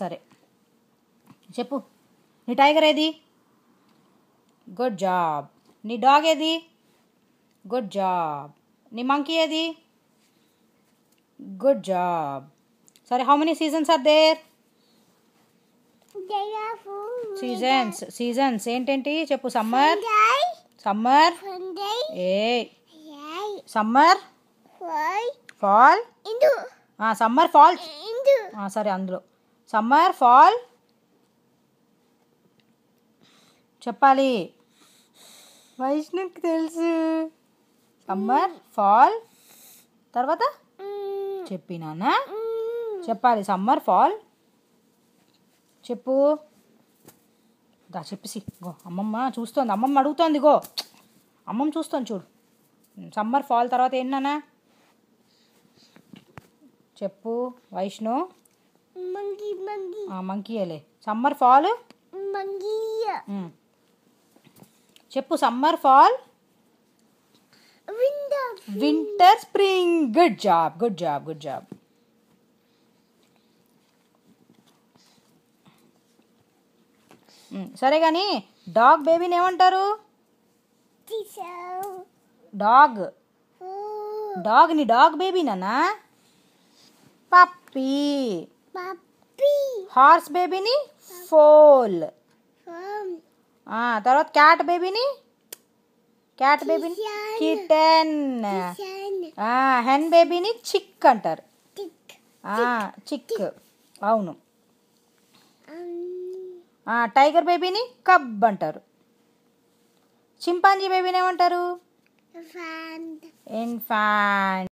సరే చెప్పు నీ టైగర్ ఏది గుడ్ జాబ్ నీ డాగ్ ఏది గుడ్ జాబ్ నీ మంకీ ఏది గుడ్ జాబ్ సరే how many seasons are there seasons seasons ఏంటేంటి చెప్పు సమ్మర్ సమ్మర్ ఏ సమ్మర్ ఫాల్ సమ్మర్ ఫాల్ సరే అందులో సమ్మర్ ఫాల్ చెప్పాలి వైష్ణవ్కి తెలుసు సమ్మర్ ఫాల్ తర్వాత చెప్పినానా చెప్పాలి సమ్మర్ ఫాల్ చెప్పు దా చెప్పేసి గో అమ్మమ్మ చూస్తోంది అమ్మమ్మ అడుగుతోంది గో అమ్మమ్మ చూస్తోంది చూడు సమ్మర్ ఫాల్ తర్వాత ఏంటన్నా చెప్పు వైష్ణవ్ మంకీ మంకీ అలే సమ్మర్ ఫాల్ మంకీ చెప్పు summer fall winter spring good job good job good job సరే కానీ డాగ్ బేబీని ఏమంటారు డాగ్ డాగ్ని డాగ్ బేబీనా పప్పీ హార్స్ బేబీని ఫోల్ తర్వాత క్యాట్ బేబీని క్యాట్ బేబీని కిటెన్ హెన్ బేబీని చిక్ అంటారు చిక్ అవును టైగర్ బేబీని కబ్ అంటారు చింపాంజీ బేబీని ఏమంటారు ఇన్ఫాన్